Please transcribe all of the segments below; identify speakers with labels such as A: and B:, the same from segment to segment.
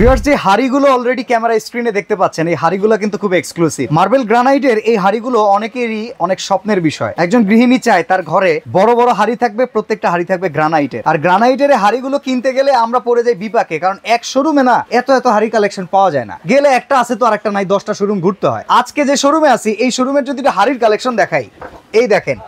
A: Viewers যে হাড়িগুলো already camera স্ক্রিনে দেখতে পাচ্ছেন এই হাড়িগুলো কিন্তু খুব এক্সক্লুসিভ মার্বেল গ্রানাইটের এই হাড়িগুলো অনেকেরই অনেক স্বপ্নের বিষয় একজন গৃহিণী চায় তার ঘরে বড় বড় হাড়ি থাকবে প্রত্যেকটা হাড়ি থাকবে গ্রানাইটের আর গ্রানাইটের হাড়িগুলো কিনতে গেলে আমরা পড়ে যাই বিপাকে কারণ এক শোরুমে না এত এত হাড়ি কালেকশন পাওয়া যায় না গেলে একটা আছে তো আর একটা নাই দশটা শোরুম ঘুরতে হয় আজকে যে শোরুমে আছি এই শোরুমের যদি হাড়ির কালেকশন দেখাই এই দেখেন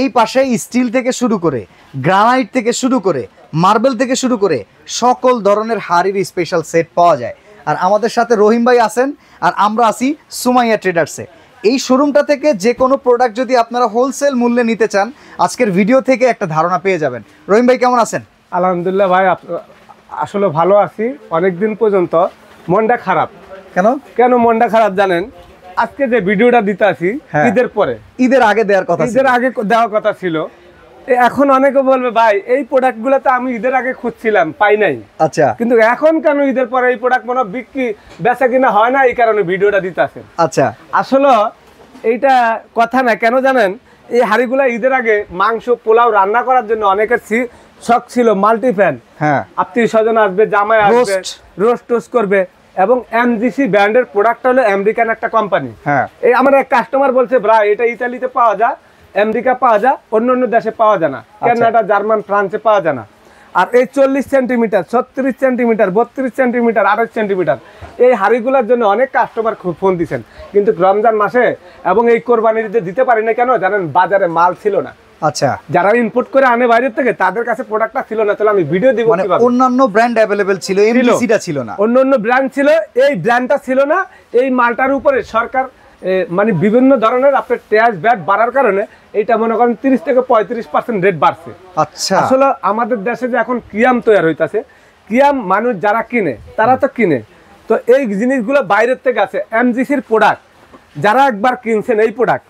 A: এই পাশে স্টিল থেকে শুরু করে গ্রানাইট থেকে শুরু করে মার্বেল থেকে শুরু করে সকল ধরনের হাড়ির স্পেশাল সেট পাওয়া যায় আর আমাদের সাথে রহিম ভাই আছেন আর আমরা আছি সুমাইয়া ট্রেডার্সে এই শোরুমটা থেকে যে কোনো প্রোডাক্ট যদি আপনারা হোলসেল মূল্যে নিতে চান আজকের ভিডিও থেকে একটা ধারণা পেয়ে যাবেন রহিম ভাই কেমন আছেন আলহামদুলিল্লাহ ভাই আসলে ভালো আছি অনেকদিন পর্যন্ত মনটা খারাপ কেন কেন মনটা খারাপ জানেন আজকে যে ভিডিওটা দিতে আসি হ্যাঁ। ঈদের পরে ঈদের আগে দেওয়ার কথা ঈদের আগে দেওয়ার কথা ছিল এখন অনেকে বলবে ভাই এই প্রোডাক্ট গুলো তো আমি ঈদের আগে খুঁজছিলাম পাই নাই আচ্ছা কিন্তু এখন কেন ঈদের পরে এই প্রোডাক্ট মনে বিক্রি বেচা কিনা হয় না এই কারণে ভিডিওটা দিতে আসেন আচ্ছা আসলে এইটা কথা না কেন জানেন এই হাড়িগুলা ঈদের আগে মাংস পোলাও রান্না করার জন্য অনেকের শখ ছিল মাল্টিপ্যান হ্যাঁ আত্মীয় স্বজন আসবে জামাই আসবে রোস্ট টোস্ট করবে এবং এমজিসি ব্র্যান্ডের প্রোডাক্ট হলো আমেরিকান একটা কোম্পানি হ্যাঁ এই আমার এক কাস্টমার বলছে ভাই এটা ইতালিতে পাওয়া যায় আমেরিকা পাওয়া যায় অন্য অন্য দেশে পাওয়া যায় না আচ্ছা। কানাডা জার্মান ফ্রান্সে পাওয়া যায় না আর এই চল্লিশ সেন্টিমিটার ছত্রিশ সেন্টিমিটার বত্রিশ সেন্টিমিটার আড়াই সেন্টিমিটার এই হাড়িগুলোর জন্য অনেক কাস্টমার ফোন দিচ্ছেন কিন্তু রমজান মাসে এবং এই কোরবানির যে দিতে পারি না কেন জানেন বাজারে মাল ছিল না আচ্ছা যারা ইনপুট করে আনে বাইরের থেকে তাদের কাছে প্রোডাক্টটা ছিল না তাহলে আমি ভিডিও দিব মানে অন্যান্য ব্র্যান্ড অ্যাভেলেবেল ছিল এমডিসিটা ছিল না অন্যান্য ব্র্যান্ড ছিল এই ব্র্যান্ডটা ছিল না এই মালটার উপরে সরকার মানে বিভিন্ন ধরনের আপনার ট্যাক্স ব্যাট বাড়ার কারণে এটা মনে করেন তিরিশ থেকে পঁয়ত্রিশ পার্সেন্ট রেট বাড়ছে আচ্ছা আসলে আমাদের দেশে যে এখন ক্রিয়াম তৈরি হইতেছে ক্রিয়াম মানুষ যারা কিনে তারা তো কিনে তো এই জিনিসগুলো বাইরের থেকে আছে এমজিসির প্রোডাক্ট যারা একবার কিনছেন এই প্রোডাক্ট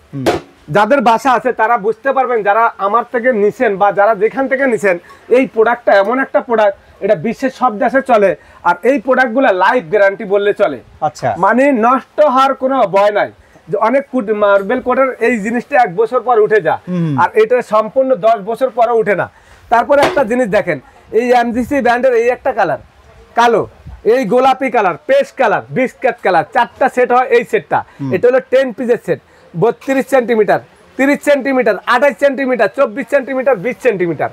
A: যাদের বাসা আছে তারা বুঝতে পারবেন যারা আমার থেকে নিছেন বা যারা যেখান থেকে নিছেন এই প্রোডাক্টটা এমন একটা প্রোডাক্ট এটা বিশ্বের সব দেশে চলে আর এই প্রোডাক্টগুলো লাইফ গ্যারান্টি বললে চলে আচ্ছা মানে নষ্ট হওয়ার কোনো ভয় নাই যে অনেক মার্বেল কোটের এই জিনিসটা এক বছর পর উঠে যা আর এটা সম্পূর্ণ দশ বছর পরে উঠে না তারপরে একটা জিনিস দেখেন এই এমজিসি ব্র্যান্ডের এই একটা কালার কালো এই গোলাপি colour paste colour biscuit colour চারটা সেট হয় এই সেটটা এটা হলো টেন পিসের সেট বত্রিশ সেন্টিমিটার তিরিশ সেন্টিমিটার আঠাশ সেন্টিমিটার চব্বিশ সেন্টিমিটার বিশ সেন্টিমিটার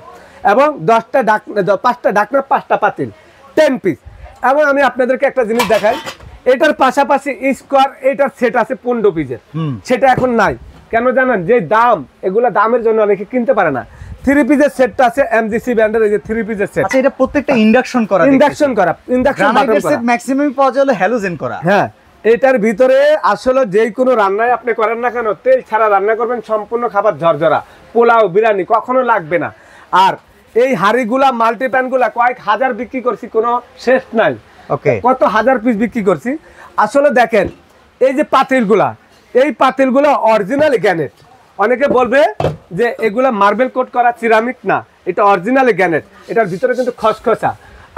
A: এবং দশটা ডাক পাঁচটা ডাকনা পাঁচটা পাতিল টেন পিস এবং আমি আপনাদেরকে একটা জিনিস দেখাই এটার পাশাপাশি স্কোয়ার এটার সেট আছে পনেরো পিসের সেটা এখন নাই কেন জানেন যে দাম এগুলা দামের জন্য অনেকে কিনতে পারে না থ্রি পিসের সেটটা আছে এমজিসি ব্র্যান্ডের এই যে থ্রি পিসের সেট এটা প্রত্যেকটা ইন্ডাকশন করা ইন্ডাকশন করা ইন্ডাকশন ম্যাক্সিমাম পাওয়া যায় হ্যালোজেন করা হ্যাঁ এটার ভিতরে আসলে যে কোনো রান্নায় আপনি করেন না কেন তেল ছাড়া রান্না করবেন সম্পূর্ণ খাবার ঝরঝরা পোলাও বিরিয়ানি কখনো লাগবে না আর এই হাড়িগুলা মাল্টিপ্যানগুলা কয়েক হাজার বিক্রি করছি কোনো শেষ নাই ওকে কত হাজার পিস বিক্রি করছি আসলে দেখেন এই যে পাতিলগুলা এই পাতিলগুলো অরিজিনাল গ্যানেট অনেকে বলবে যে এগুলা মার্বেল কোট করা সিরামিক না এটা অরিজিনাল গ্যানেট এটার ভিতরে কিন্তু খসখসা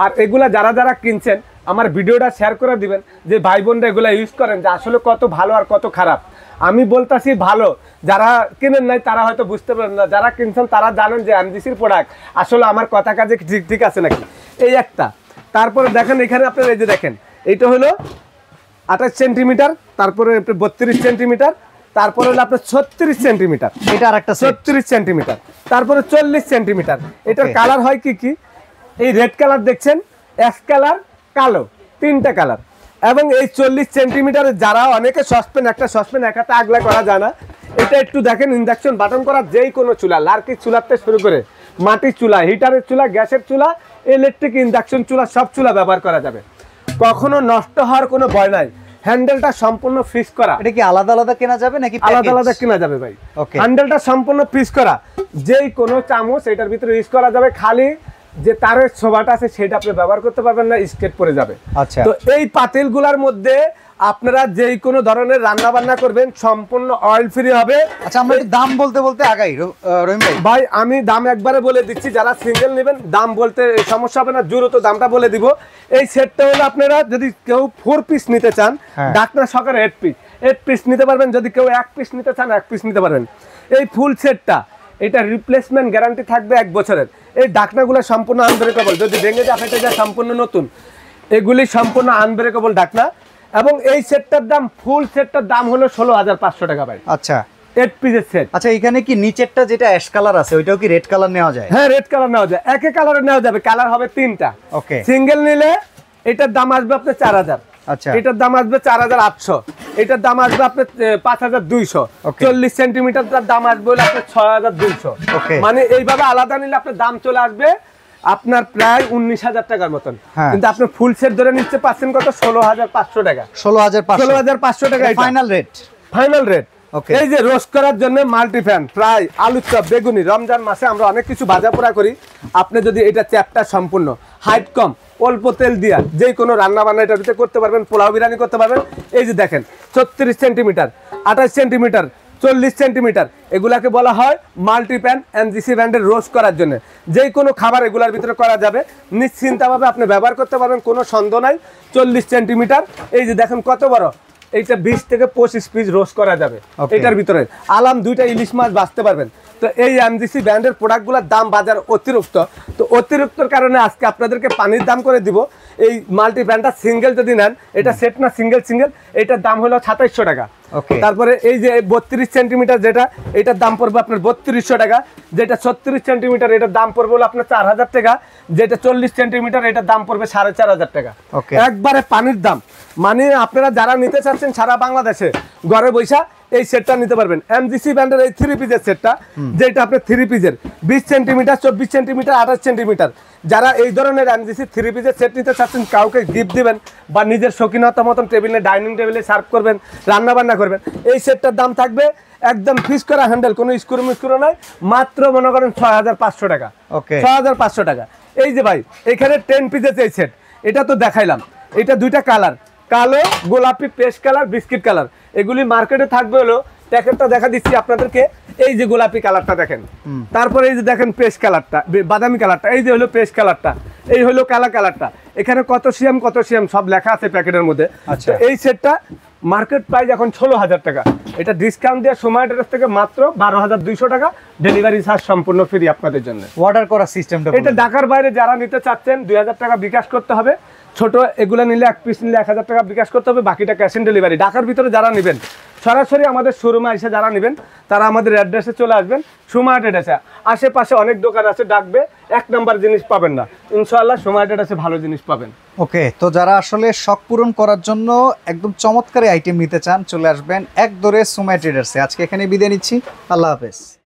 A: আর এগুলা যারা যারা কিনছেন আমার ভিডিওটা শেয়ার করে দিবেন যে ভাই বোনরা এগুলা ইউজ করেন যে আসলে কত ভালো আর কত খারাপ আমি বলতাছি ভালো যারা কিনেন নাই তারা হয়তো বুঝতে পারেন না যারা কিনছেন তারা জানেন যে এমজিসির প্রোডাক্ট আসলে আমার কথা কাজে ঠিক ঠিক আছে নাকি এই একটা তারপরে দেখেন এখানে আপনার এই যে দেখেন এইটা হলো আঠাশ সেন্টিমিটার তারপরে বত্রিশ সেন্টিমিটার তারপরে হলো আপনার ছত্রিশ সেন্টিমিটার এটা আর একটা ছত্রিশ সেন্টিমিটার তারপরে চল্লিশ সেন্টিমিটার এটার কালার হয় কি কি এই রেড কালার দেখছেন এক কালার কালো তিনটা কালার এবং এই চল্লিশ সেন্টিমিটার যারা অনেকে সসপেন একটা সসপেন এক হাতে আগলা করা যায় না এটা একটু দেখেন ইন্ডাকশন বাটন করা যেই কোনো চুলা লার্কির চুলাতে শুরু করে মাটির চুলা হিটারের চুলা গ্যাসের চুলা ইলেকট্রিক ইন্ডাকশন চুলা সব চুলা ব্যবহার করা যাবে কখনো নষ্ট হওয়ার কোনো ভয় নাই হ্যান্ডেলটা সম্পূর্ণ ফিক্স করা এটা কি আলাদা আলাদা কেনা যাবে নাকি আলাদা আলাদা কেনা যাবে ভাই হ্যান্ডেলটা সম্পূর্ণ ফিক্স করা যেই কোনো চামচ এটার ভিতরে ইউজ করা যাবে খালি যে তারের ছোবাটা আছে সেটা আপনি ব্যবহার করতে পারবেন না স্কেট পরে যাবে আচ্ছা তো এই পাতিলগুলার মধ্যে আপনারা যে কোনো ধরনের রান্না বান্না করবেন সম্পূর্ণ অয়েল ফ্রি হবে আচ্ছা আমরা দাম বলতে বলতে আগাই রহিম ভাই ভাই আমি দাম একবারে বলে দিচ্ছি যারা সিঙ্গেল নেবেন দাম বলতে সমস্যা হবে না জুরো তো দামটা বলে দিব এই সেটটা হলো আপনারা যদি কেউ ফোর পিস নিতে চান হ্যাঁ। ডাকনা সকালে এট পিস এট পিস নিতে পারবেন যদি কেউ এক পিস নিতে চান এক পিস নিতে পারবেন এই ফুল সেটটা এটা রিপ্লেসমেন্ট গ্যারান্টি থাকবে এক বছরের এই ডাকনাগুলো সম্পূর্ণ আনব্রেকেবল যদি ভেঙে যা ফেটে যায় সম্পূর্ণ নতুন এগুলি সম্পূর্ণ আনব্রেকেবল ডাকনা এবং এই সেটটার দাম ফুল সেটটার দাম হলো ষোলো হাজার পাঁচশো টাকা ভাই আচ্ছা সেট আচ্ছা এখানে কি নিচেরটা যেটা অ্যাশ কালার আছে ওইটাও কি রেড কালার নেওয়া যায় হ্যাঁ রেড কালার নেওয়া যায় নেওয়া যাবে কালার হবে তিনটা ওকে সিঙ্গেল নিলে এটার দাম আসবে আপনার চার হাজার আচ্ছা এটার দাম আসবে চার হাজার আটশো এটার দাম আসবে আপনার পাঁচ হাজার দুইশো চল্লিশ সেন্টিমিটার দাম আসবে হলে আপনার ছয় হাজার দুইশো মানে এইভাবে আলাদা নিলে আপনার দাম চলে আসবে আপনার প্রায় উনিশ হাজার টাকার মতন হ্যাঁ। কিন্তু আপনার ফুল সেট ধরে নিচ্ছে পাচ্ছেন কত ষোলো হাজার পাঁচশো টাকা ষোলো হাজার ষোলো হাজার পাঁচশো টাকা ফাইনাল রেট ফাইনাল রেট এই যে রোস্ট করার জন্য মাল্টিফ্যান প্রায় আলু চপ বেগুনি রমজান মাসে আমরা অনেক কিছু ভাজা পোড়া করি আপনি যদি এটা চ্যাপটা সম্পূর্ণ হাইট কম অল্প তেল দিয়া যে কোনো রান্না বান্না এটার ভিতরে করতে পারবেন পোলাও বিরিয়ানি করতে পারবেন এই যে দেখেন ছত্রিশ সেন্টিমিটার আঠাশ সেন্টিমিটার চল্লিশ সেন্টিমিটার এগুলাকে বলা হয় মাল্টিপ্যান অ্যান্ড জিসি ব্যান্ডের রোস্ট করার জন্য যে কোনো খাবার এগুলার ভিতরে করা যাবে নিশ্চিন্তভাবে আপনি ব্যবহার করতে পারবেন কোনো সন্দেহ নাই চল্লিশ সেন্টিমিটার এই যে দেখেন কত বড় এইটা বিশ থেকে পঁচিশ পিস রোস্ট করা যাবে এটার ভিতরে আলাম দুইটা ইলিশ মাছ বাঁচতে পারবেন তো এই এমজিসি ব্র্যান্ডের প্রোডাক্টগুলোর দাম বাজার অতিরিক্ত তো অতিরিক্তর কারণে আজকে আপনাদেরকে পানির দাম করে দিব এই মাল্টি ব্র্যান্ডটা সিঙ্গেল যদি নেন এটা সেট না সিঙ্গেল সিঙ্গেল এটার দাম হলো সাতাইশশো টাকা তারপরে এই যে বত্রিশ সেন্টিমিটার যেটা এটার দাম পড়বে আপনার বত্রিশশো টাকা যেটা ছত্রিশ সেন্টিমিটার এটার দাম পড়বে আপনার চার হাজার টাকা যেটা চল্লিশ সেন্টিমিটার এটার দাম পড়বে সাড়ে চার হাজার টাকা একবারে পানির দাম মানে আপনারা যারা নিতে চাচ্ছেন সারা বাংলাদেশে ঘরে বৈশা এই সেটটা নিতে পারবেন এমজিসি ব্যান্ডের এই থ্রি পিসের সেটটা যেটা আপনার থ্রি পিসের বিশ সেন্টিমিটার চব্বিশ সেন্টিমিটার আঠাশ সেন্টিমিটার যারা এই ধরনের এমজিসি থ্রি পিসের সেট নিতে চাচ্ছেন কাউকে গিফট দিবেন বা নিজের শৌখিনতা মতন টেবিলে ডাইনিং টেবিলে সার্ভ করবেন রান্নাবান্না করবেন এই সেটটার দাম থাকবে একদম ফিস করা হ্যান্ডেল কোনো স্কুল মিস্কুরো নয় মাত্র মনে করেন ছয় হাজার পাঁচশো টাকা ছয় হাজার পাঁচশো টাকা এই যে ভাই এখানে টেন পিসের এই সেট এটা তো দেখাইলাম এটা দুইটা কালার কালো গোলাপি পেস্ট কালার বিস্কিট কালার এগুলি মার্কেটে থাকবে হলো প্যাকেটটা দেখা দিচ্ছি আপনাদেরকে এই যে গোলাপি কালারটা দেখেন তারপরে এই যে দেখেন পেস্ট কালারটা বাদামি কালারটা এই যে হলো পেস্ট কালারটা এই হলো কালা কালারটা এখানে কত সিএম কত সিএম সব লেখা আছে প্যাকেটের মধ্যে আচ্ছা এই সেটটা মার্কেট প্রাইস এখন ষোলো হাজার টাকা এটা ডিসকাউন্ট দেওয়ার সময় ড্রেস থেকে মাত্র বারো হাজার দুইশো টাকা ডেলিভারি চার্জ সম্পূর্ণ ফ্রি আপনাদের জন্য অর্ডার করার সিস্টেমটা এটা ঢাকার বাইরে যারা নিতে চাচ্ছেন দুই হাজার টাকা বিকাশ করতে হবে ছোট এগুলো নিলে এক পিস নিলে এক হাজার টাকা বিকাশ করতে হবে বাকিটা ক্যাশ অন ডেলিভারি ঢাকার ভিতরে যারা নেবেন সরাসরি আমাদের শোরুমে এসে যারা নেবেন তারা আমাদের অ্যাড্রেসে চলে আসবেন সুমাহাট এসে আশেপাশে অনেক দোকান আছে ডাকবে এক নাম্বার জিনিস পাবেন না ইনশাল্লাহ সুমাহাট এসে ভালো জিনিস পাবেন ওকে তো যারা আসলে শখ পূরণ করার জন্য একদম চমৎকারী আইটেম নিতে চান চলে আসবেন এক দরে সুমাহাট আজকে এখানে বিদায় নিচ্ছি আল্লাহ হাফেজ